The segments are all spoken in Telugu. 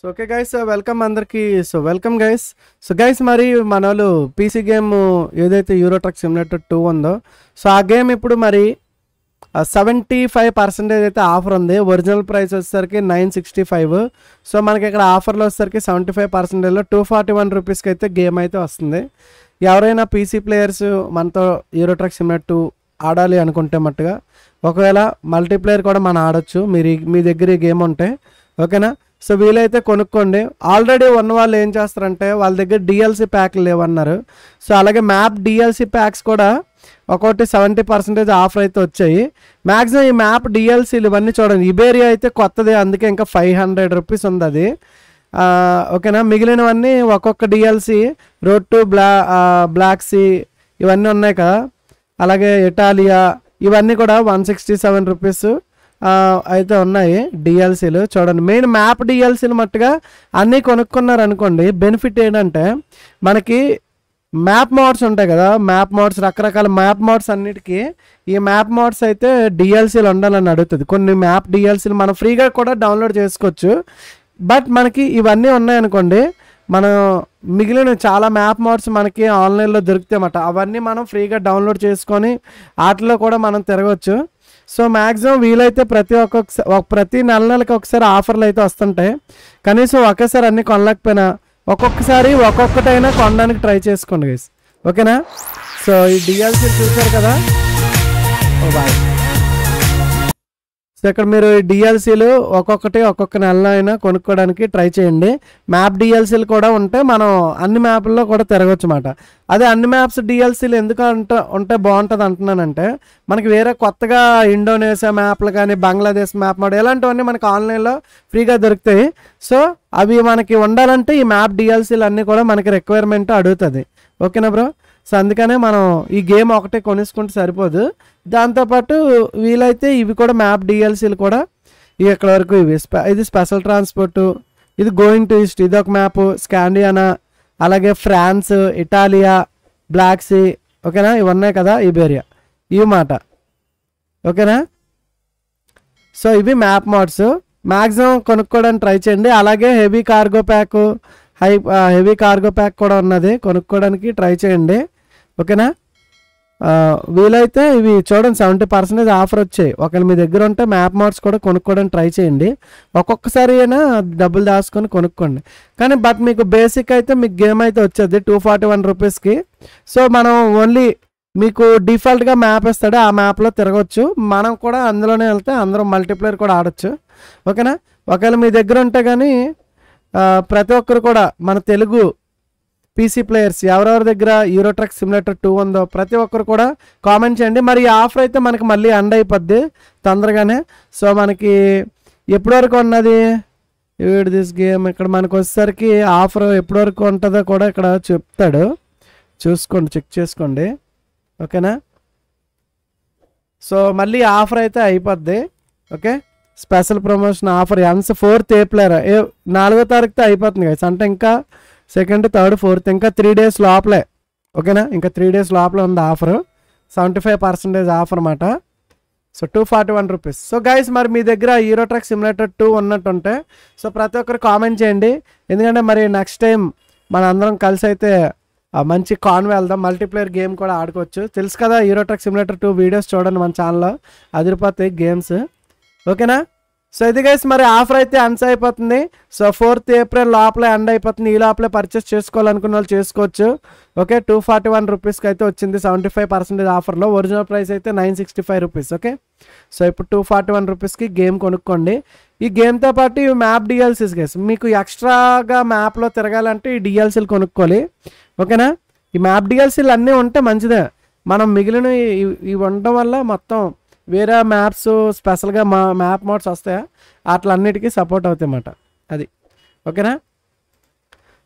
సో ఓకే గైస్ వెల్కమ్ అందరికి so welcome guys so guys మరి మన వాళ్ళు పీసీ గేమ్ ఏదైతే యూరో ట్రక్ టూ ఉందో సో ఆ గేమ్ ఇప్పుడు మరి సెవెంటీ ఫైవ్ పర్సెంటేజ్ అయితే ఆఫర్ ఉంది ఒరిజినల్ ప్రైస్ వచ్చేసరికి నైన్ సిక్స్టీ ఫైవ్ సో మనకి ఇక్కడ ఆఫర్లో వచ్చేసరికి సెవెంటీ ఫైవ్ పర్సెంటేజ్లో టూ ఫార్టీ వన్ రూపీస్కి అయితే గేమ్ అయితే వస్తుంది ఎవరైనా పీసీ ప్లేయర్స్ మనతో యూరో ట్రక్ టూ ఆడాలి అనుకుంటే మట్టుగా ఒకవేళ మల్టీప్లేయర్ కూడా మనం ఆడొచ్చు మీరు మీ దగ్గర ఈ గేమ్ ఉంటే ఓకేనా సో వీలైతే కొనుక్కోండి ఆల్రెడీ ఉన్న వాళ్ళు ఏం చేస్తారంటే వాళ్ళ దగ్గర డిఎల్సి ప్యాక్లు లేవన్నారు సో అలాగే మ్యాప్ డిఎల్సి ప్యాక్స్ కూడా ఒక్కొక్కటి సెవెంటీ పర్సెంటేజ్ ఆఫర్ అయితే వచ్చాయి మ్యాక్సిమం ఈ మ్యాప్ డిఎల్సీలు ఇవన్నీ చూడండి ఇబేరియా అయితే కొత్తది అందుకే ఇంకా ఫైవ్ హండ్రెడ్ రూపీస్ ఉంది అది ఓకేనా మిగిలినవన్నీ ఒక్కొక్క DLC road to blah black sea ఇవన్నీ ఉన్నాయి కదా అలాగే ఇటాలియా ఇవన్నీ కూడా వన్ సిక్స్టీ సెవెన్ రూపీస్ అయితే ఉన్నాయి డిఎల్సీలు చూడండి మెయిన్ మ్యాప్ డిఎల్సీలు మట్టుగా అన్నీ కొనుక్కున్నారు అనుకోండి బెనిఫిట్ ఏంటంటే మనకి మ్యాప్ మోడ్స్ ఉంటాయి కదా మ్యాప్ మోడ్స్ రకరకాల మ్యాప్ మోడ్స్ అన్నిటికీ ఈ మ్యాప్ మోడ్స్ అయితే డిఎల్సీలు ఉండాలని అడుగుతుంది కొన్ని మ్యాప్ డిఎల్సీలు మనం ఫ్రీగా కూడా డౌన్లోడ్ చేసుకోవచ్చు బట్ మనకి ఇవన్నీ ఉన్నాయనుకోండి మనం మిగిలిన చాలా మ్యాప్ మోడ్స్ మనకి ఆన్లైన్లో దొరుకుతాయి అన్నమాట అవన్నీ మనం ఫ్రీగా డౌన్లోడ్ చేసుకొని వాటిలో కూడా మనం తిరగవచ్చు సో మ్యాక్సిమం వీలైతే ప్రతి ఒక్కొక్క ప్రతి నెల నెలకి ఒకసారి ఆఫర్లు అయితే వస్తుంటాయి కనీసం ఒకేసారి అన్నీ కొనలేకపోయినా ఒక్కొక్కసారి ఒక్కొక్కటైనా కొనడానికి ట్రై చేసుకోండి గైస్ ఓకేనా సో ఈ డిఎల్సీ చూసారు కదా ఓ బాయ్ సో ఇక్కడ మీరు డిఎల్సీలు ఒక్కొక్కటి ఒక్కొక్క నెలలో అయినా కొనుక్కోవడానికి ట్రై చేయండి మ్యాప్ డిఎల్సీలు కూడా ఉంటే మనం అన్ని మ్యాప్ల్లో కూడా తిరగచ్చు అన్నమాట అదే అన్ని మ్యాప్స్ డిఎల్సీలు ఎందుకు అంట ఉంటే బాగుంటుంది అంటున్నానంటే మనకి వేరే కొత్తగా ఇండోనేషియా మ్యాప్లు కానీ బంగ్లాదేశ్ మ్యాప్ మాట ఇలాంటివన్నీ మనకి ఆన్లైన్లో ఫ్రీగా దొరుకుతాయి సో అవి మనకి ఉండాలంటే ఈ మ్యాప్ డిఎల్సీలు అన్నీ కూడా మనకి రిక్వైర్మెంట్ అడుగుతుంది ఓకేనా బ్రో సో అందుకనే మనం ఈ గేమ్ ఒకటే కొనేసుకుంటే సరిపోదు దాంతోపాటు వీలైతే ఇవి కూడా మ్యాప్ డిఎల్సీలు కూడా ఇవి ఎక్కడి వరకు ఇవి ఇది స్పెషల్ ట్రాన్స్పోర్టు ఇది గోయింగ్ టు ఈస్ట్ ఇది ఒక మ్యాప్ స్కాండియానా అలాగే ఫ్రాన్స్ ఇటాలియా బ్లాక్ సీ ఓకేనా ఇవి ఉన్నాయి కదా ఇబేరియా ఇవి మాట ఓకేనా సో ఇవి మ్యాప్ మోడ్స్ మ్యాక్సిమం కొనుక్కోవడానికి ట్రై చేయండి అలాగే heavy cargo pack high heavy cargo pack కూడా ఉన్నది కొనుక్కోవడానికి ట్రై చేయండి ఓకేనా వీలైతే ఇవి చూడండి సెవెంటీ పర్సెంటేజ్ ఆఫర్ వచ్చాయి ఒకవేళ మీ దగ్గర ఉంటే మ్యాప్ మార్క్స్ కూడా కొనుక్కోవడానికి ట్రై చేయండి ఒక్కొక్కసారి అయినా డబ్బులు దాచుకొని కొనుక్కోండి కానీ బట్ మీకు బేసిక్ అయితే మీకు గేమ్ అయితే వచ్చేది టూ ఫార్టీ వన్ రూపీస్కి సో మనం ఓన్లీ మీకు డిఫాల్ట్గా మ్యాప్ ఇస్తాడు ఆ మ్యాప్లో తిరగవచ్చు మనం కూడా అందులోనే వెళ్తే అందరూ మల్టీప్లేయర్ కూడా ఆడచ్చు ఓకేనా ఒకవేళ మీ దగ్గర ఉంటే కానీ ప్రతి ఒక్కరు కూడా మన తెలుగు పీసీ ప్లేయర్స్ ఎవరెవరి దగ్గర ట్రక్ సిమ్యులేటర్ టూ ఉందో ప్రతి ఒక్కరు కూడా కామెంట్ చేయండి మరి ఈ ఆఫర్ అయితే మనకి మళ్ళీ ఎండ్ అయిపోద్ది తొందరగానే సో మనకి ఎప్పటివరకు ఉన్నది వీడు దిస్ గేమ్ ఇక్కడ మనకు వచ్చేసరికి ఆఫర్ ఎప్పటివరకు ఉంటుందో కూడా ఇక్కడ చెప్తాడు చూసుకోండి చెక్ చేసుకోండి ఓకేనా సో మళ్ళీ ఆఫర్ అయితే అయిపోద్ది okay special promotion offer ends fourth April ఏ నాలుగో తారీఖుతో అయిపోతుంది కదా అంటే ఇంకా సెకండ్ థర్డ్ ఫోర్త్ ఇంకా త్రీ డేస్ లోపలే ఓకేనా ఇంకా త్రీ డేస్ లోపల ఉంది offer seventy five percentage offer అన్నమాట so two forty one rupees so guys మరి మీ దగ్గర హీరో ట్రక్ సిమ్యులేటర్ టూ ఉన్నట్టుంటే సో ప్రతి ఒక్కరు కామెంట్ చేయండి ఎందుకంటే మరి నెక్స్ట్ టైం మన అందరం కలిసి అయితే మంచి కాన్ వెళ్దాం మల్టీప్లేయర్ గేమ్ కూడా ఆడుకోవచ్చు తెలుసు కదా hero truck simulator two videos చూడండి మన ఛానల్లో అదిరిపోతాయి గేమ్స్ ఓకేనా సో ఇది గైస్ మరి ఆఫర్ అయితే అన్స్ అయిపోతుంది సో ఫోర్త్ ఏప్రిల్ లోపల ఎండ్ అయిపోతుంది ఈ లోపలే పర్చేస్ చేసుకోవాలనుకున్న వాళ్ళు చేసుకోవచ్చు ఓకే టూ ఫార్టీ వన్ రూపీస్కి అయితే వచ్చింది సెవెంటీ ఫైవ్ పర్సెంటేజ్ ఆఫర్లో ఒరిజినల్ ప్రైస్ అయితే nine sixty five rupees okay so ఇప్పుడు టూ ఫార్టీ వన్ రూపీస్కి గేమ్ కొనుక్కోండి ఈ గేమ్తో పాటు ఈ మ్యాప్ డిఎల్సీస్ గైస్ మీకు ఎక్స్ట్రాగా మ్యాప్లో తిరగాలంటే ఈ డిఎల్సీలు కొనుక్కోవాలి ఓకేనా ఈ మ్యాప్ డిఎల్సీలు అన్నీ ఉంటే మంచిదే మనం మిగిలిన ఇవి ఉండడం వల్ల మొత్తం వేరే మ్యాప్స్ స్పెషల్గా మా మ్యాప్ మోడ్స్ వస్తాయా అట్లన్నిటికీ సపోర్ట్ అవుతాయన్నమాట అది ఓకేనా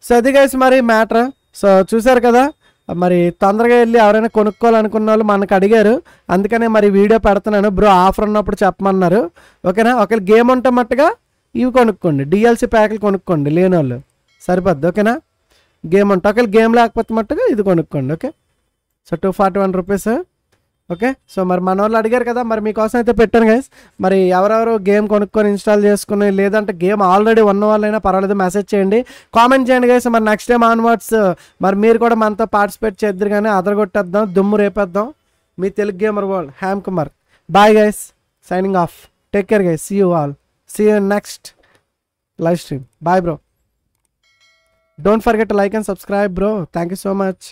సో అది గైస్ మరి మ్యాటర్ సో చూసారు కదా మరి తొందరగా వెళ్ళి ఎవరైనా కొనుక్కోవాలనుకున్న వాళ్ళు మనకు అడిగారు అందుకనే మరి వీడియో పెడుతున్నాను బ్రో ఆఫర్ ఉన్నప్పుడు చెప్పమన్నారు ఓకేనా ఒకవేళ గేమ్ ఉంటే మట్టుగా ఇవి కొనుక్కోండి డిఎల్సీ ప్యాకులు కొనుక్కోండి లేని వాళ్ళు సరిపోద్ది ఓకేనా గేమ్ ఉంటే ఒకవేళ గేమ్ లేకపోతే మట్టుగా ఇది కొనుక్కోండి okay so two forty one rupees okay so మరి మన వాళ్ళు అడిగారు కదా మరి మీకోసం అయితే పెట్టాను గైస్ మరి ఎవరెవరు గేమ్ కొనుక్కొని ఇన్స్టాల్ చేసుకుని లేదంటే గేమ్ ఆల్రెడీ ఉన్న వాళ్ళైనా పర్వాలేదు మెసేజ్ చేయండి కామెంట్ చేయండి గైస్ మరి నెక్స్ట్ టైం ఆన్వర్డ్స్ మరి మీరు కూడా మనతో పార్టిసిపేట్ చేద్దరు కానీ అదరగొట్టేద్దాం దుమ్ము రేపేద్దాం మీ తెలుగు గేమర్ వరల్డ్ హ్యామ్ Kumar bye guys signing off take care guys see you all see you next live stream bye bro don't forget like and subscribe bro thank you so much